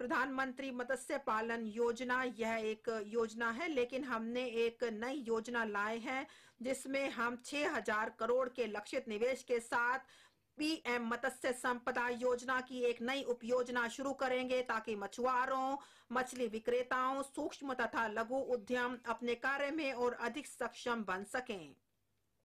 प्रधानमंत्री मत्स्य पालन योजना यह एक योजना है लेकिन हमने एक नई योजना लाए हैं जिसमें हम 6000 करोड़ के लक्षित निवेश के साथ पीएम मत्स्य संपदा योजना की एक नई उपयोजना शुरू करेंगे ताकि मछुआरों मछली विक्रेताओं सूक्ष्म तथा लघु उद्यम अपने कार्य में और अधिक सक्षम बन सकें